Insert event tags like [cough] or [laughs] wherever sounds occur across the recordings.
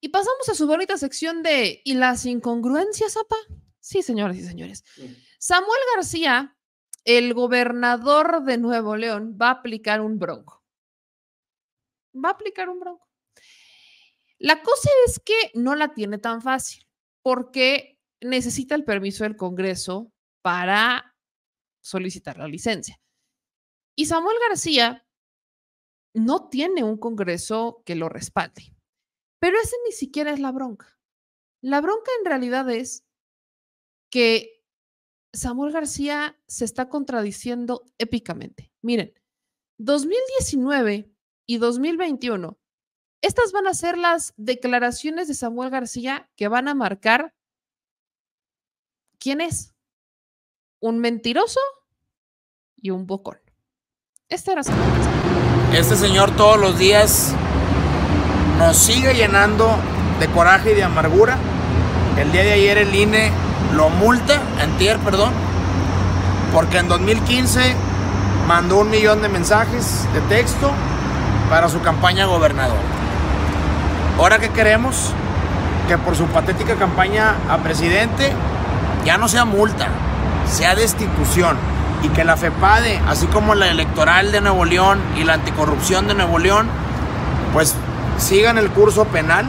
Y pasamos a su bonita sección de ¿y las incongruencias, apa? Sí, señoras y señores. Samuel García, el gobernador de Nuevo León, va a aplicar un bronco. Va a aplicar un bronco. La cosa es que no la tiene tan fácil porque necesita el permiso del Congreso para solicitar la licencia. Y Samuel García no tiene un Congreso que lo respalde. Pero esa ni siquiera es la bronca. La bronca en realidad es que Samuel García se está contradiciendo épicamente. Miren, 2019 y 2021, estas van a ser las declaraciones de Samuel García que van a marcar quién es. Un mentiroso y un bocón. Este era Samuel Este señor todos los días nos sigue llenando de coraje y de amargura. El día de ayer el INE lo multa, entier, perdón, porque en 2015 mandó un millón de mensajes de texto para su campaña gobernador. Ahora que queremos que por su patética campaña a presidente ya no sea multa, sea destitución y que la FEPADE, así como la electoral de Nuevo León y la anticorrupción de Nuevo León, pues sigan el curso penal,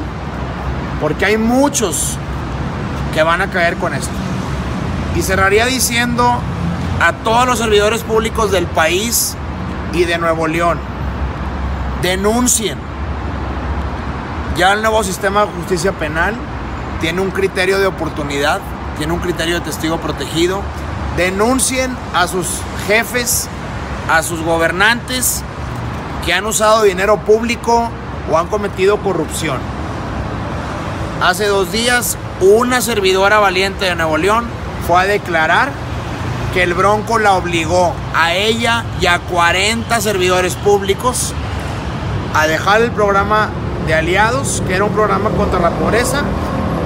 porque hay muchos que van a caer con esto. Y cerraría diciendo a todos los servidores públicos del país y de Nuevo León, denuncien. Ya el nuevo sistema de justicia penal tiene un criterio de oportunidad, tiene un criterio de testigo protegido. Denuncien a sus jefes, a sus gobernantes que han usado dinero público o han cometido corrupción. Hace dos días, una servidora valiente de Nuevo León fue a declarar que el Bronco la obligó a ella y a 40 servidores públicos a dejar el programa de aliados, que era un programa contra la pobreza,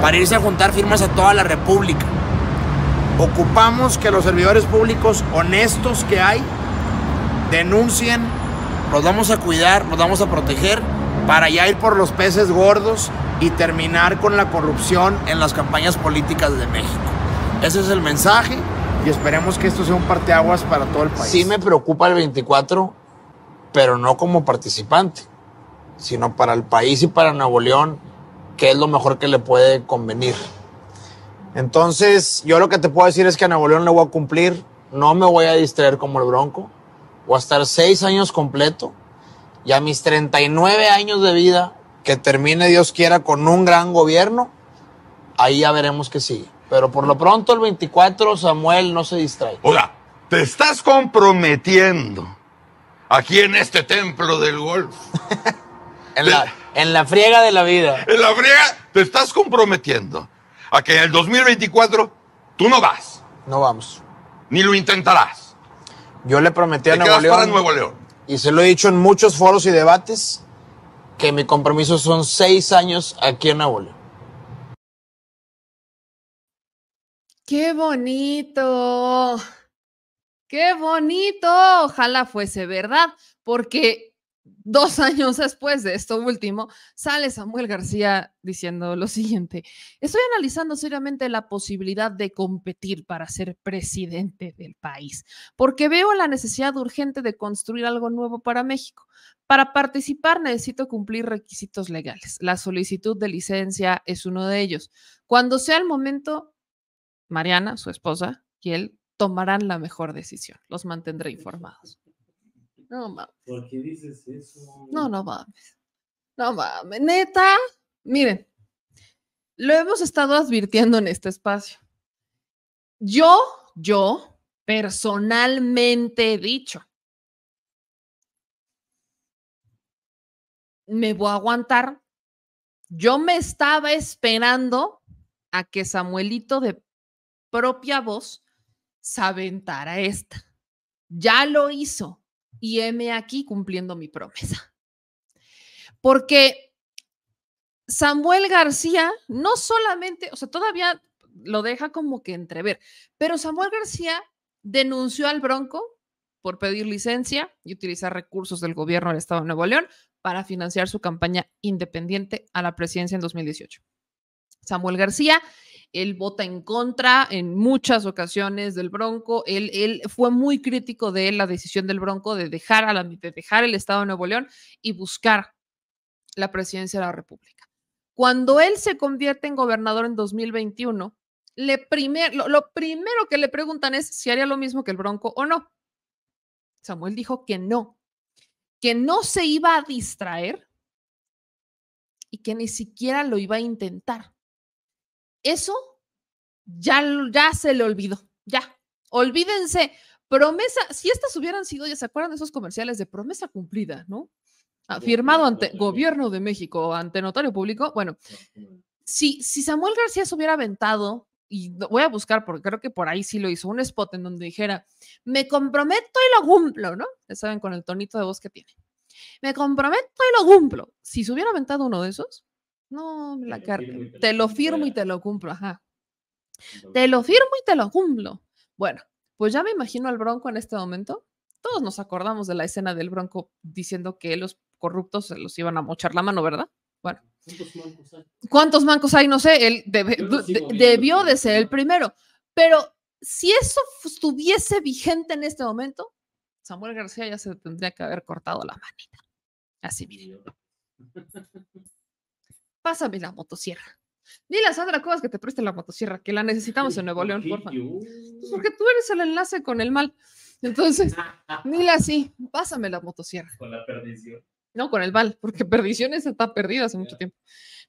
para irse a juntar firmas a toda la República. Ocupamos que los servidores públicos honestos que hay denuncien, los vamos a cuidar, los vamos a proteger para ya ir por los peces gordos y terminar con la corrupción en las campañas políticas de México. Ese es el mensaje y esperemos que esto sea un parteaguas para todo el país. Sí me preocupa el 24, pero no como participante, sino para el país y para Nuevo León, que es lo mejor que le puede convenir. Entonces, yo lo que te puedo decir es que a Nuevo León le voy a cumplir, no me voy a distraer como el Bronco, voy a estar seis años completo y a mis 39 años de vida, que termine Dios quiera con un gran gobierno, ahí ya veremos qué sigue. Pero por lo pronto el 24 Samuel no se distrae. Hola, te estás comprometiendo aquí en este templo del golf. [laughs] en, la, en la friega de la vida. En la friega te estás comprometiendo a que en el 2024 tú no vas. No vamos. Ni lo intentarás. Yo le prometí a Nuevo León, Nuevo León y se lo he dicho en muchos foros y debates, que mi compromiso son seis años aquí en Nuevo ¡Qué bonito! ¡Qué bonito! Ojalá fuese verdad, porque dos años después de esto último, sale Samuel García diciendo lo siguiente, estoy analizando seriamente la posibilidad de competir para ser presidente del país, porque veo la necesidad urgente de construir algo nuevo para México. Para participar necesito cumplir requisitos legales. La solicitud de licencia es uno de ellos. Cuando sea el momento, Mariana, su esposa, y él tomarán la mejor decisión. Los mantendré informados. No mames. ¿Por qué dices eso? No, no mames. No mames. Neta, miren, lo hemos estado advirtiendo en este espacio. Yo, yo, personalmente he dicho, me voy a aguantar. Yo me estaba esperando a que Samuelito de propia voz se aventara esta. Ya lo hizo y heme aquí cumpliendo mi promesa. Porque Samuel García no solamente, o sea, todavía lo deja como que entrever, pero Samuel García denunció al Bronco por pedir licencia y utilizar recursos del gobierno del Estado de Nuevo León para financiar su campaña independiente a la presidencia en 2018. Samuel García él vota en contra en muchas ocasiones del Bronco, él, él fue muy crítico de la decisión del Bronco de dejar, dejar el Estado de Nuevo León y buscar la presidencia de la República. Cuando él se convierte en gobernador en 2021, le lo primero que le preguntan es si haría lo mismo que el Bronco o no. Samuel dijo que no, que no se iba a distraer y que ni siquiera lo iba a intentar eso ya, ya se le olvidó, ya. Olvídense, promesa, si estas hubieran sido, ya se acuerdan de esos comerciales de promesa cumplida, ¿no? Firmado ante Gobierno de México, ante notario público. Bueno, si, si Samuel García se hubiera aventado, y voy a buscar porque creo que por ahí sí lo hizo, un spot en donde dijera, me comprometo y lo cumplo, ¿no? Ya saben, con el tonito de voz que tiene. Me comprometo y lo cumplo. Si se hubiera aventado uno de esos, no, la te te, lo firmo y te lo cumplo, ajá. Te lo firmo y te lo cumplo. Bueno, pues ya me imagino al Bronco en este momento. Todos nos acordamos de la escena del Bronco diciendo que los corruptos se los iban a mochar la mano, ¿verdad? Bueno. ¿Cuántos mancos hay? No sé, él debió de ser el primero. Pero si eso estuviese vigente en este momento, Samuel García ya se tendría que haber cortado la manita. Así, mire. [laughs] pásame la motosierra. Dile a Sandra que te preste la motosierra, que la necesitamos en Nuevo León, porfa. Pues, porque tú eres el enlace con el mal. Entonces, dile así, pásame la motosierra. Con la perdición. No, con el mal, porque perdición está perdida hace mucho tiempo.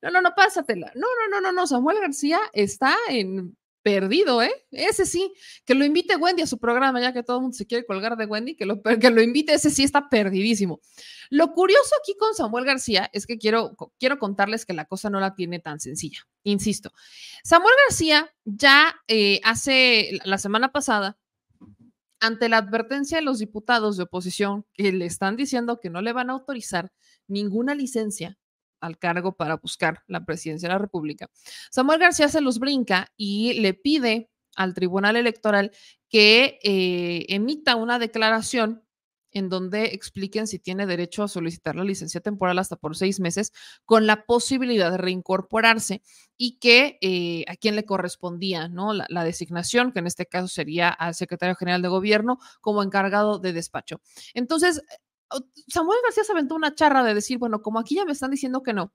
No, no, no, pásatela. No, no, no, no, no. Samuel García está en perdido, ¿eh? Ese sí, que lo invite Wendy a su programa, ya que todo el mundo se quiere colgar de Wendy, que lo, [laughs] lo invite, ese sí está perdidísimo. Lo curioso aquí con Samuel García es que quiero, quiero contarles que la cosa no la tiene tan sencilla, insisto. Samuel García ya eh, hace la semana pasada, ante la advertencia de los diputados de oposición que le están diciendo que no le van a autorizar ninguna licencia al cargo para buscar la presidencia de la República. Samuel García se los brinca y le pide al Tribunal Electoral que eh, emita una declaración en donde expliquen si tiene derecho a solicitar la licencia temporal hasta por seis meses, con la posibilidad de reincorporarse y que eh, a quién le correspondía ¿no? la, designación, que en este caso sería al secretario general de gobierno como encargado de despacho. Entonces, Samuel García se aventó una charra de decir, bueno, como aquí ya me están diciendo que no,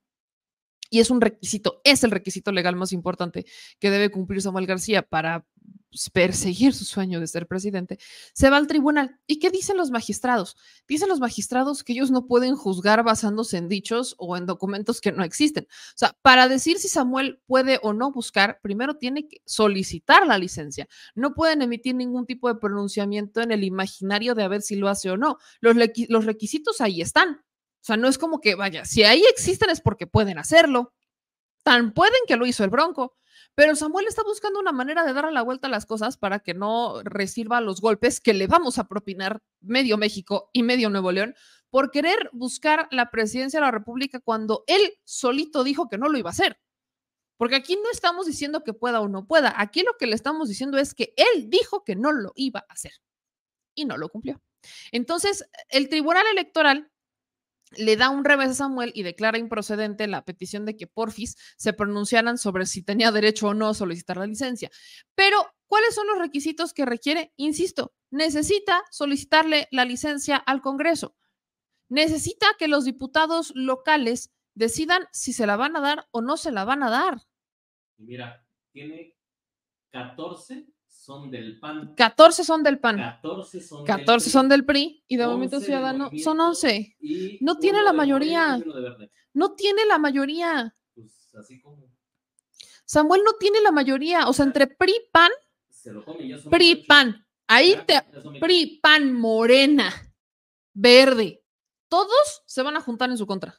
y es un requisito, es el requisito legal más importante que debe cumplir Samuel García para pues, perseguir su sueño de ser presidente, se va al tribunal. ¿Y qué dicen los magistrados? Dicen los magistrados que ellos no pueden juzgar basándose en dichos o en documentos que no existen. O sea, para decir si Samuel puede o no buscar, primero tiene que solicitar la licencia. No pueden emitir ningún tipo de pronunciamiento en el imaginario de a ver si lo hace o no. Los, los requisitos ahí están. O sea, no es como que, vaya, si ahí existen es porque pueden hacerlo. Tan pueden que lo hizo el Bronco. Pero Samuel está buscando una manera de a la vuelta a las cosas para que no reciba los golpes que le vamos a propinar medio México y medio Nuevo León por querer buscar la presidencia de la República cuando él solito dijo que no lo iba a hacer. Porque aquí no estamos diciendo que pueda o no pueda. Aquí lo que le estamos diciendo es que él dijo que no lo iba a hacer y no lo cumplió. Entonces, el Tribunal Electoral le da un revés a Samuel y declara improcedente la petición de que Porfis se pronunciaran sobre si tenía derecho o no a solicitar la licencia. Pero, ¿cuáles son los requisitos que requiere? Insisto, necesita solicitarle la licencia al Congreso. Necesita que los diputados locales decidan si se la van a dar o no se la van a dar. Mira, tiene 14 son del PAN. 14 son del PAN. 14 son, 14 del, son del PRI y de momento Ciudadano son 11. No tiene la mayoría. No tiene la mayoría. Pues así como. Samuel no tiene la mayoría. O sea, entre PRI, PAN. Se lo PRI, PAN. Ahí te. PRI, PAN, Morena, Verde. Todos se van a juntar en su contra.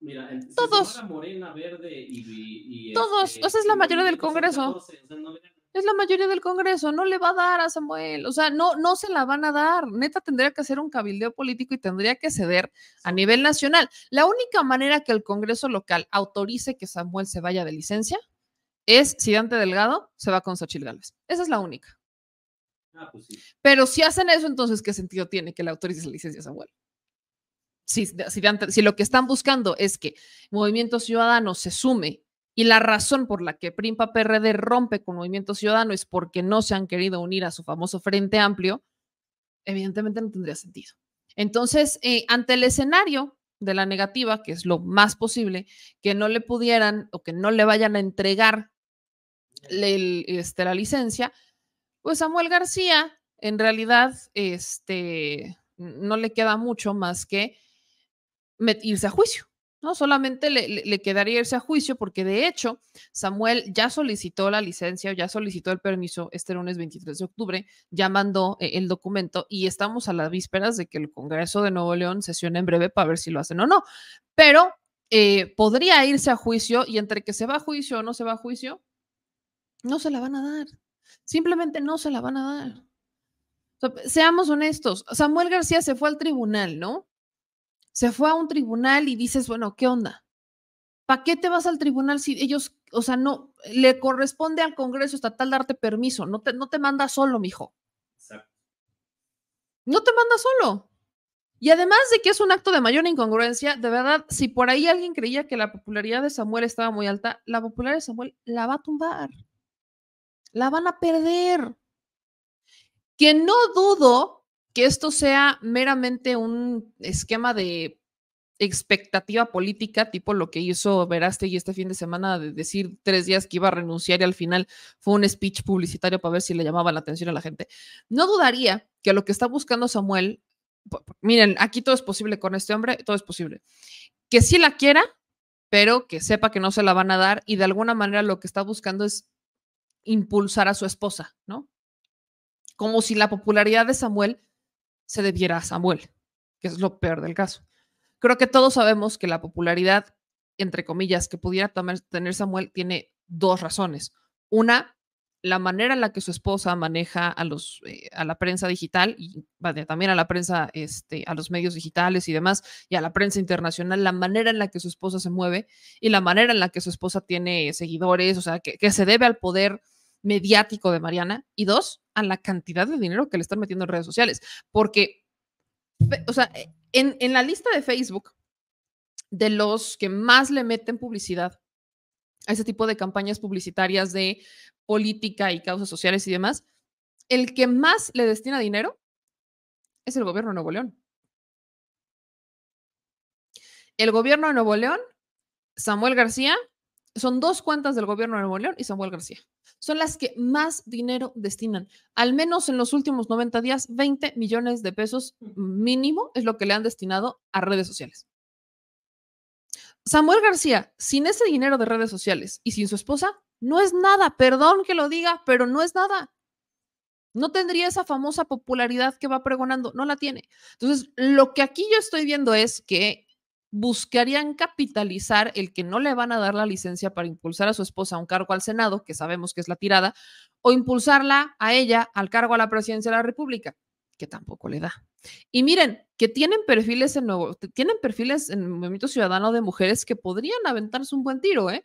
Mira, todos. Morena, Verde y, todos. esa este, o sea, es la mayoría del Congreso. o sea, no, es la mayoría del Congreso, no le va a dar a Samuel, o sea, no, no se la van a dar. Neta tendría que hacer un cabildeo político y tendría que ceder a nivel nacional. La única manera que el Congreso local autorice que Samuel se vaya de licencia es si Dante Delgado se va con Sachil Gálvez. Esa es la única. Ah, pues Pero si hacen eso, entonces, ¿qué sentido tiene que le autorice la licencia a Samuel? si, si, lo que están buscando es que Movimiento Ciudadano se sume y la razón por la que Primpa PRD rompe con Movimiento Ciudadano es porque no se han querido unir a su famoso Frente Amplio, evidentemente no tendría sentido. Entonces, eh, ante el escenario de la negativa, que es lo más posible, que no le pudieran o que no le vayan a entregar este, la licencia, pues Samuel García, en realidad, este, no le queda mucho más que irse a juicio no solamente le, quedaría irse a juicio porque de hecho Samuel ya solicitó la licencia, ya solicitó el permiso este lunes 23 de octubre, ya mandó eh, el documento y estamos a las vísperas de que el Congreso de Nuevo León sesione en breve para ver si lo hacen o no. Pero eh, podría irse a juicio y entre que se va a juicio o no se va a juicio, no se la van a dar. Simplemente no se la van a dar. seamos honestos, Samuel García se fue al tribunal, ¿no? se fue a un tribunal y dices, bueno, ¿qué onda? ¿Para qué te vas al tribunal si ellos, o sea, no, le corresponde al Congreso Estatal darte permiso, no te, no te manda solo, mijo. Exacto. No te manda solo. Y además de que es un acto de mayor incongruencia, de verdad, si por ahí alguien creía que la popularidad de Samuel estaba muy alta, la popularidad de Samuel la va a tumbar. La van a perder. Que no dudo que esto sea meramente un esquema de expectativa política, tipo lo que hizo Verástegui este fin de semana de decir tres días que iba a renunciar y al final fue un speech publicitario para ver si le llamaba la atención a la gente. No dudaría que lo que está buscando Samuel, miren, aquí todo es posible con este hombre, todo es posible. Que sí la quiera, pero que sepa que no se la van a dar y de alguna manera lo que está buscando es impulsar a su esposa, ¿no? Como si la popularidad de Samuel se debiera a Samuel, que es lo peor del caso. Creo que todos sabemos que la popularidad, entre comillas, que pudiera tener Samuel tiene dos razones. Una, la manera en la que su esposa maneja a, los, eh, a la prensa digital y también a la prensa, este, a los medios digitales y demás, y a la prensa internacional, la manera en la que su esposa se mueve y la manera en la que su esposa tiene seguidores, o sea, que se debe al poder mediático de Mariana y dos, a la cantidad de dinero que le están metiendo en redes sociales. Porque, o sea, e, en, la lista de Facebook de los que más le meten publicidad a ese tipo de campañas publicitarias de política y causas sociales y demás, el que más le destina dinero es el gobierno de Nuevo León. El gobierno de Nuevo León, Samuel García, son dos cuentas del gobierno de Nuevo León y Samuel García. Son las que más dinero destinan. Al menos en los últimos 90 días, 20 millones de pesos mínimo es lo que le han destinado a redes sociales. Samuel García, sin ese dinero de redes sociales y sin su esposa, no es nada. Perdón que lo diga, pero no es nada. No tendría esa famosa popularidad que va pregonando, no la tiene. Entonces, lo que aquí yo estoy viendo es que buscarían capitalizar el que no le van a dar la licencia para impulsar a su esposa a un cargo al Senado, que sabemos que es la tirada, o impulsarla a ella al cargo a la presidencia de la República, que tampoco le da. Y miren, que tienen perfiles en nuevo, tienen perfiles en el Movimiento Ciudadano de mujeres que podrían aventarse un buen tiro, ¿eh?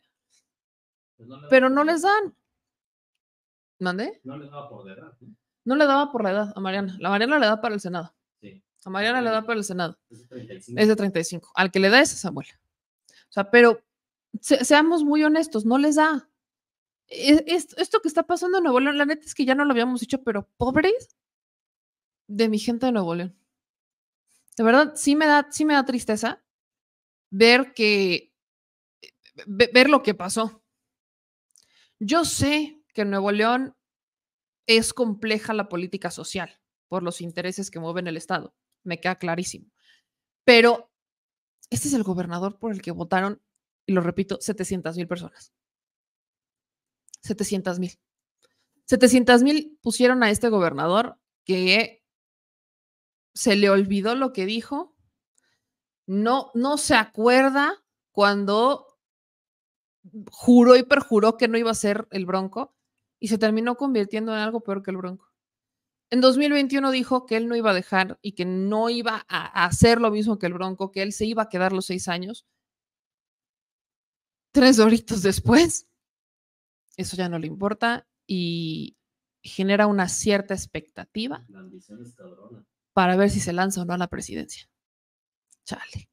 Pues Pero no les dan. ¿Mande? No le daba por la edad. No le daba por la edad a Mariana. La Mariana le da para el Senado. A Mariana le da para el Senado. Es de 35. Al que le da es a Samuel. O sea, pero seamos muy honestos, no les da. E, esto que está pasando en Nuevo León, la neta es que ya no lo habíamos dicho, pero pobres de mi gente de Nuevo León. De verdad, sí me da, sí me da tristeza ver que ver lo que pasó. Yo sé que en Nuevo León es compleja la política social por los intereses que mueven el Estado me queda clarísimo. Pero este es el gobernador por el que votaron, y lo repito, 700 mil personas. 700 mil. 700 mil pusieron a este gobernador que se le olvidó lo que dijo, no, no se acuerda cuando juró y perjuró que no iba a ser el bronco y se terminó convirtiendo en algo peor que el bronco. En 2021 dijo que él no iba a dejar y que no iba a hacer lo mismo que el Bronco, que él se iba a quedar los seis años. Tres horitos después, eso ya no le importa y genera una cierta expectativa para ver si se lanza o no a la presidencia. Chale.